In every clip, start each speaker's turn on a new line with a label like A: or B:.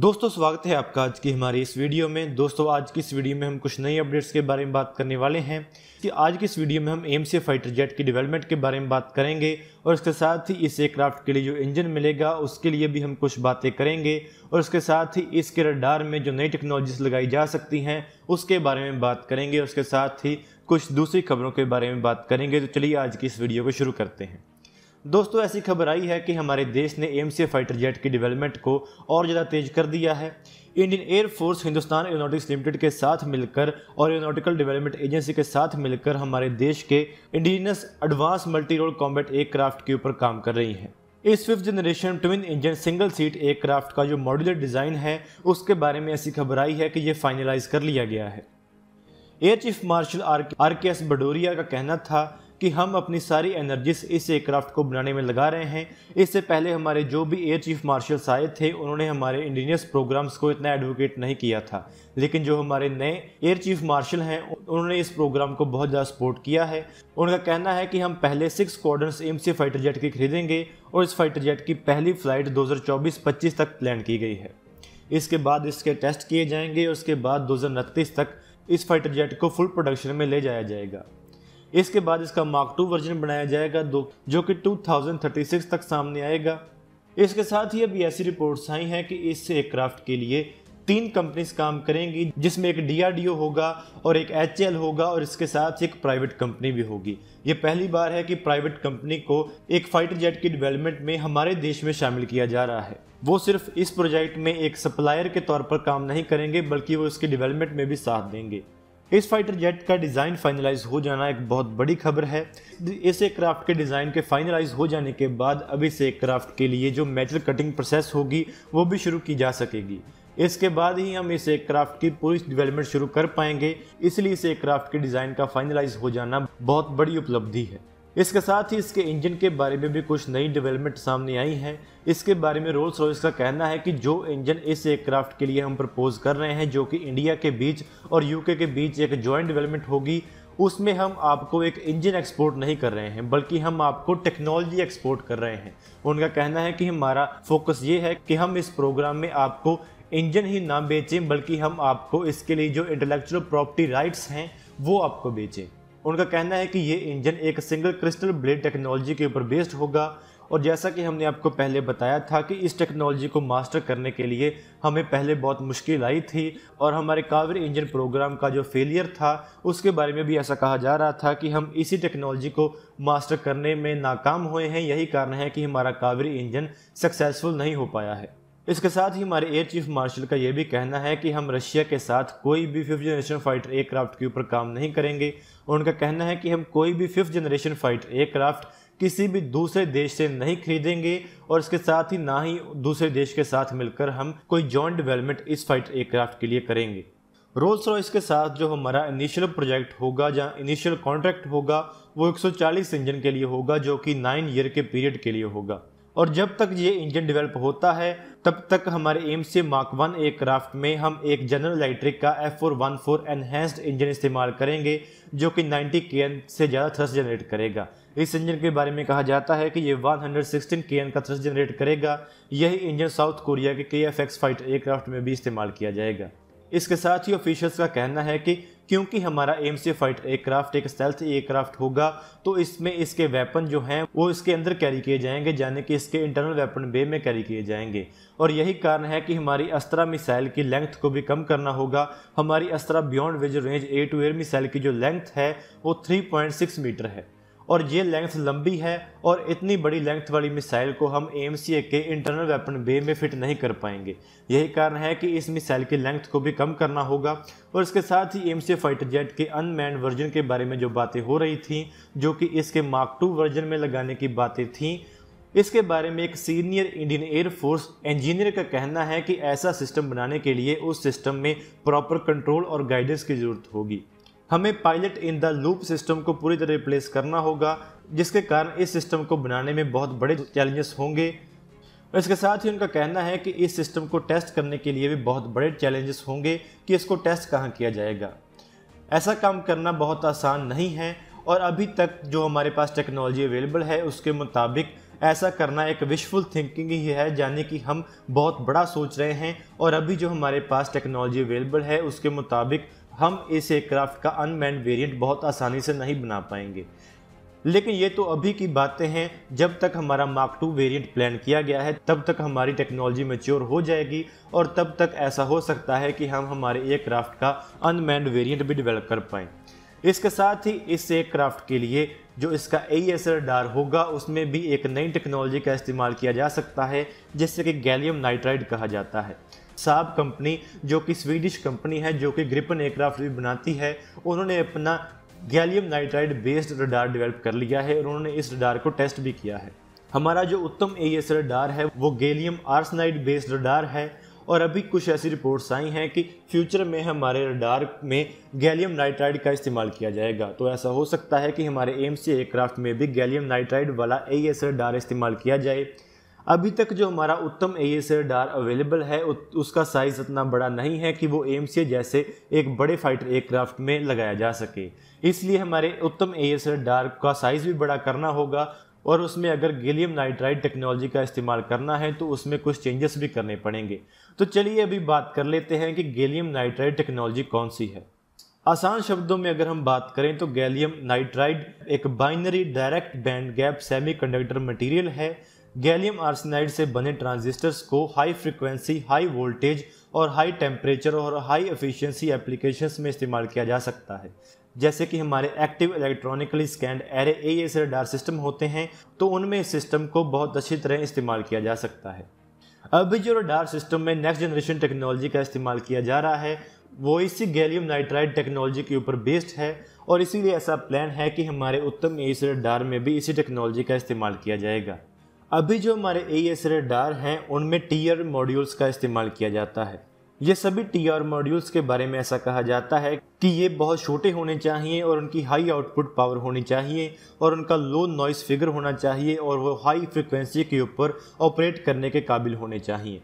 A: दोस्तों स्वागत है आपका आज की हमारी इस वीडियो में दोस्तों आज की इस वीडियो में हम कुछ नई अपडेट्स के बारे में बात करने वाले हैं कि आज की इस वीडियो में हम एम सी फाइटर जेट की डेवलपमेंट के बारे में बात करेंगे और इसके साथ ही इस एयरक्राफ्ट के लिए जो इंजन मिलेगा उसके लिए भी हम कुछ बातें करेंगे और उसके साथ ही इसके रडार में जो नई टेक्नोलॉजीज लगाई जा सकती हैं उसके बारे में बात करेंगे उसके साथ ही कुछ दूसरी खबरों के बारे में बात करेंगे तो चलिए आज की इस वीडियो को शुरू करते हैं दोस्तों ऐसी खबर आई है कि हमारे देश ने एम फाइटर जेट की डेवलपमेंट को और ज़्यादा तेज कर दिया है Indian air force Hindustan Aeronautics Limited के साथ मिलकर और एरोनॉटिकल डेवलपमेंट एजेंसी के साथ मिलकर हमारे देश के indigenous advance multi role combat aircraft के ऊपर काम कर रही हैं इस fifth generation twin engine single seat aircraft का जो मॉड्यूलर डिज़ाइन है उसके बारे में ऐसी खबर आई है कि ये फाइनलाइज कर लिया गया है air chief marshal R K S Bhadauria का कहना था कि हम अपनी सारी एनर्जीज इस एयरक्राफ्ट को बनाने में लगा रहे हैं इससे पहले हमारे जो भी एयर चीफ मार्शल्स आए थे उन्होंने हमारे इंडिजनियस प्रोग्राम्स को इतना एडवोकेट नहीं किया था लेकिन जो हमारे नए एयर चीफ मार्शल हैं उन्होंने इस प्रोग्राम को बहुत ज़्यादा सपोर्ट किया है उनका कहना है कि हम पहले six squadrons M C fighter jet की खरीदेंगे और इस फाइटर जेट की पहली फ्लाइट दो हज़ार तक प्लान की गई है इसके बाद इसके टेस्ट किए जाएंगे और उसके बाद दो तक इस फाइटर जेट को फुल प्रोडक्शन में ले जाया जाएगा इसके बाद इसका मार्क टू वर्जन बनाया जाएगा दो जो कि 2036 तक सामने आएगा इसके साथ ही अभी ऐसी रिपोर्ट्स आई हैं कि इस एयरक्राफ्ट के लिए तीन कंपनीज काम करेंगी जिसमें एक डी होगा और एक एच होगा और इसके साथ एक प्राइवेट कंपनी भी होगी ये पहली बार है कि प्राइवेट कंपनी को एक फाइटर जेट की डेवलपमेंट में हमारे देश में शामिल किया जा रहा है वो सिर्फ इस प्रोजेक्ट में एक सप्लायर के तौर पर काम नहीं करेंगे बल्कि वो इसके डेवलपमेंट में भी साथ देंगे इस फाइटर जेट का डिज़ाइन फाइनलाइज हो जाना एक बहुत बड़ी खबर है इस एयरक्राफ्ट के डिज़ाइन के फाइनलाइज हो जाने के बाद अब इस एयरक्राफ्ट के लिए जो मेटल कटिंग प्रोसेस होगी वो भी शुरू की जा सकेगी इसके बाद ही हम इस एयरक्राफ्ट की पूरी डेवलपमेंट शुरू कर पाएंगे इसलिए इस एयरक्राफ्ट के डिज़ाइन का फाइनलाइज हो जाना बहुत बड़ी उपलब्धि है इसके साथ ही इसके इंजन के बारे में भी कुछ नई डेवलपमेंट सामने आई है इसके बारे में रोल्स रॉयस का कहना है कि जो इंजन इस एयरक्राफ्ट के लिए हम प्रपोज कर रहे हैं जो कि इंडिया के बीच और यूके के बीच एक जॉइंट डेवलपमेंट होगी उसमें हम आपको एक इंजन एक्सपोर्ट नहीं कर रहे हैं बल्कि हम आपको टेक्नोलॉजी एक्सपोर्ट कर रहे हैं उनका कहना है कि हमारा फोकस ये है कि हम इस प्रोग्राम में आपको इंजन ही ना बेचें बल्कि हम आपको इसके लिए जो इंटेलेक्चुअल प्रॉपर्टी राइट्स हैं वो आपको बेचें उनका कहना है कि ये इंजन एक सिंगल क्रिस्टल ब्लेड टेक्नोलॉजी के ऊपर बेस्ड होगा और जैसा कि हमने आपको पहले बताया था कि इस टेक्नोलॉजी को मास्टर करने के लिए हमें पहले बहुत मुश्किल आई थी और हमारे कावर इंजन प्रोग्राम का जो फेलियर था उसके बारे में भी ऐसा कहा जा रहा था कि हम इसी टेक्नोलॉजी को मास्टर करने में नाकाम हुए हैं यही कारण है कि हमारा कावरी इंजन सक्सेसफुल नहीं हो पाया है इसके साथ ही हमारे एयर चीफ मार्शल का यह भी कहना है कि हम रशिया के साथ कोई भी फिफ्थ जनरेशन फाइटर एयरक्राफ्ट के ऊपर काम नहीं करेंगे और उनका कहना है कि हम कोई भी फिफ्थ जनरेशन फाइटर एयरक्राफ्ट किसी भी दूसरे देश से नहीं खरीदेंगे और इसके साथ ही ना ही दूसरे देश के साथ मिलकर हम कोई जॉइंट डेवलपमेंट इस फाइटर एयरक्राफ्ट के लिए करेंगे रोल्स रॉयस के साथ जो हमारा इनिशियल प्रोजेक्ट होगा या इनिशियल कॉन्ट्रैक्ट होगा वो 140 इंजन के लिए होगा जो कि नाइन ईयर के पीरियड के लिए होगा और जब तक ये इंजन डेवलप होता है तब तक हमारे एम से मार्क वन एयरक्राफ्ट में हम एक जनरल इलेक्ट्रिक का F four one four enhanced engine इस्तेमाल करेंगे जो कि 90 के से ज़्यादा थ्रस्ट जनरेट करेगा इस इंजन के बारे में कहा जाता है कि ये 116 के का थ्रस्ट जनरेट करेगा यही इंजन साउथ कोरिया के के एफ एक्स फाइटर एयरक्राफ्ट में भी इस्तेमाल किया जाएगा इसके साथ ही ऑफिशियल्स का कहना है कि क्योंकि हमारा एम सी फाइटर एयरक्राफ्ट एक स्टेल्थ एयरक्राफ्ट होगा तो इसमें इसके वेपन जो हैं वो इसके अंदर कैरी किए जाएंगे यानी कि इसके इंटरनल वेपन बे में कैरी किए जाएंगे और यही कारण है कि हमारी अस्त्रा मिसाइल की लेंथ को भी कम करना होगा हमारी Astra beyond visual range a to air missile की जो लेंथ है वो थ्री मीटर है और ये लेंथ लंबी है और इतनी बड़ी लेंथ वाली मिसाइल को हम एम के इंटरनल वेपन बे में फिट नहीं कर पाएंगे यही कारण है कि इस मिसाइल की लेंथ को भी कम करना होगा और इसके साथ ही एम फाइटर जेट के अनमैन वर्जन के बारे में जो बातें हो रही थी जो कि इसके मार्क टू वर्जन में लगाने की बातें थीं इसके बारे में एक सीनियर इंडियन एयरफोर्स इंजीनियर का कहना है कि ऐसा सिस्टम बनाने के लिए उस सिस्टम में प्रॉपर कंट्रोल और गाइडेंस की ज़रूरत होगी हमें pilot in the loop system को पूरी तरह रिप्लेस करना होगा जिसके कारण इस सिस्टम को बनाने में बहुत बड़े चैलेंजेस होंगे और इसके साथ ही उनका कहना है कि इस सिस्टम को टेस्ट करने के लिए भी बहुत बड़े चैलेंजेस होंगे कि इसको टेस्ट कहाँ किया जाएगा ऐसा काम करना बहुत आसान नहीं है और अभी तक जो हमारे पास टेक्नोलॉजी अवेलेबल है उसके मुताबिक ऐसा करना एक विशफुल थिंकिंग ही है यानी कि हम बहुत बड़ा सोच रहे हैं और अभी जो हमारे पास टेक्नोलॉजी अवेलेबल है उसके मुताबिक हम इस एयरक्राफ्ट का अनमैन वेरिएंट बहुत आसानी से नहीं बना पाएंगे लेकिन ये तो अभी की बातें हैं जब तक हमारा मार्क टू वेरिएंट प्लान किया गया है तब तक हमारी टेक्नोलॉजी मेच्योर हो जाएगी और तब तक ऐसा हो सकता है कि हम हमारे एयरक्राफ्ट का अनमैंड वेरिएंट भी डेवलप कर पाएँ इसके साथ ही इस एयरक्राफ्ट के लिए जो इसका ए एस डार होगा उसमें भी एक नई टेक्नोलॉजी का इस्तेमाल किया जा सकता है जिससे कि गैलियम नाइट्राइड कहा जाता है साहब कंपनी जो कि स्वीडिश कंपनी है जो कि ग्रिपन एयरक्राफ्ट भी बनाती है उन्होंने अपना gallium nitride based radar develop कर लिया है और उन्होंने इस रडार को टेस्ट भी किया है हमारा जो उत्तम ए एस e रडार है वो गैलियम आर्सनाइड बेस्ड रडार है और अभी कुछ ऐसी रिपोर्ट्स आई हैं कि फ्यूचर में हमारे रडार में गैलियम नाइट्राइड का इस्तेमाल किया जाएगा तो ऐसा हो सकता है कि हमारे एम्स एयरक्राफ्ट में भी गैलियम नाइट्राइड वाला ए एस e रडार इस्तेमाल किया जाए अभी तक जो हमारा उत्तम ए एस डार अवेलेबल है उसका साइज़ इतना बड़ा नहीं है कि वो एम जैसे एक बड़े फाइटर एयरक्राफ्ट में लगाया जा सके इसलिए हमारे उत्तम ए एस डार का साइज़ भी बड़ा करना होगा और उसमें अगर गैलियम नाइट्राइड टेक्नोलॉजी का इस्तेमाल करना है तो उसमें कुछ चेंजेस भी करने पड़ेंगे तो चलिए अभी बात कर लेते हैं कि गैलियम नाइट्राइड टेक्नोलॉजी कौन सी है आसान शब्दों में अगर हम बात करें तो गैलियम नाइट्राइड एक binary direct band gap semiconductor material है गैलियम आर्सेनाइड से बने ट्रांजिस्टर्स को हाई फ्रिक्वेंसी हाई वोल्टेज और हाई टेम्परेचर और हाई एफिशिएंसी एप्लीकेशंस में इस्तेमाल किया जा सकता है जैसे कि हमारे active electronically scanned array A S radar system होते हैं तो उनमें इस सिस्टम को बहुत अच्छी तरह इस्तेमाल किया जा सकता है अभी जो रडार सिस्टम में नेक्स्ट जनरेशन टेक्नोलॉजी का इस्तेमाल किया जा रहा है वो इसी गैलियम नाइट्राइड टेक्नोलॉजी के ऊपर बेस्ड है और इसीलिए ऐसा प्लान है कि हमारे उत्तम एस रडार में भी इसी टेक्नोलॉजी का इस्तेमाल किया जाएगा अभी जो हमारे ए एस रेडार हैं उनमें टी आर मॉड्यूल्स का इस्तेमाल किया जाता है ये सभी टी आर मॉड्यूल्स के बारे में ऐसा कहा जाता है कि ये बहुत छोटे होने चाहिए और उनकी हाई आउटपुट पावर होनी चाहिए और उनका लो नॉइस फिगर होना चाहिए और वो हाई फ्रिक्वेंसी के ऊपर ऑपरेट करने के काबिल होने चाहिए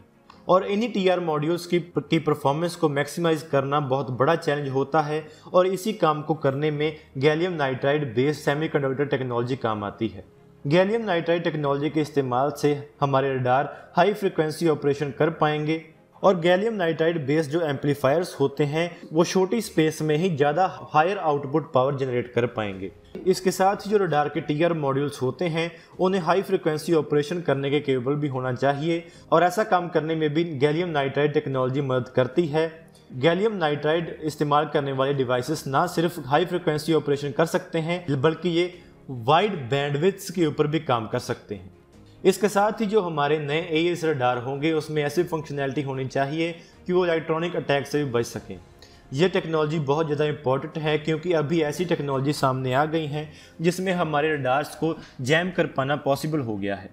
A: और इन्हीं टी आर मॉड्यूल्स की की परफॉर्मेंस को मैक्सिमाइज करना बहुत बड़ा चैलेंज होता है और इसी काम को करने में gallium nitride based semiconductor technology काम आती है गैलियम नाइट्राइड टेक्नोलॉजी के इस्तेमाल से हमारे रडार हाई फ्रिक्वेंसी ऑपरेशन कर पाएंगे और गैलियम नाइट्राइड बेस्ड जो एम्पलीफायर्स होते हैं वो छोटी स्पेस में ही ज़्यादा हायर आउटपुट पावर जनरेट कर पाएंगे इसके साथ ही जो रडार के टीआर मॉड्यूल्स होते हैं उन्हें हाई फ्रिक्वेंसी ऑपरेशन करने के केबल भी होना चाहिए और ऐसा काम करने में भी गैलियम नाइट्राइड टेक्नोलॉजी मदद करती है गैलियम नाइट्राइड इस्तेमाल करने वाले डिवाइसेस ना सिर्फ हाई फ्रिक्वेंसी ऑपरेशन कर सकते हैं बल्कि ये वाइड बैंडविथ्स के ऊपर भी काम कर सकते हैं इसके साथ ही जो हमारे नए ए एस रडार होंगे उसमें ऐसी फंक्शनैलिटी होनी चाहिए कि वो इलेक्ट्रॉनिक अटैक से भी बच सकें ये टेक्नोलॉजी बहुत ज़्यादा इंपॉर्टेंट है क्योंकि अभी ऐसी टेक्नोलॉजी सामने आ गई हैं जिसमें हमारे रडार्स को जैम कर पाना पॉसिबल हो गया है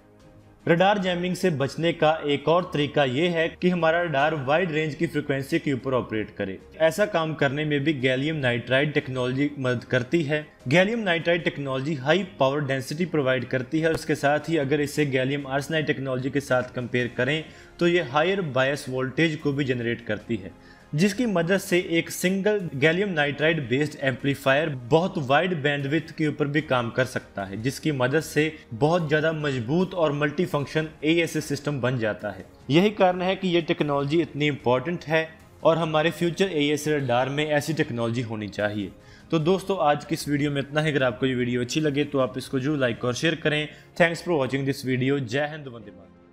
A: रडार जैमिंग से बचने का एक और तरीका ये है कि हमारा रडार वाइड रेंज की फ्रिक्वेंसी के ऊपर ऑपरेट करे ऐसा काम करने में भी गैलियम नाइट्राइड टेक्नोलॉजी मदद करती है gallium nitride technology high power density provide करती है उसके साथ ही अगर इसे गैलियम आर्सनाइड टेक्नोलॉजी के साथ कंपेयर करें तो ये हायर बायस वोल्टेज को भी जनरेट करती है जिसकी मदद से एक single gallium nitride based amplifier बहुत वाइड बैंडविथ के ऊपर भी काम कर सकता है जिसकी मदद से बहुत ज़्यादा मजबूत और मल्टी फंक्शन ए सिस्टम बन जाता है यही कारण है कि ये टेक्नोलॉजी इतनी इम्पोर्टेंट है और हमारे फ्यूचर ए एस में ऐसी टेक्नोलॉजी होनी चाहिए तो दोस्तों आज की इस वीडियो में इतना ही अगर आपको ये वीडियो अच्छी लगे तो आप इसको जरूर लाइक और शेयर करें thanks for watching this video जय हिंद वंदे मातरम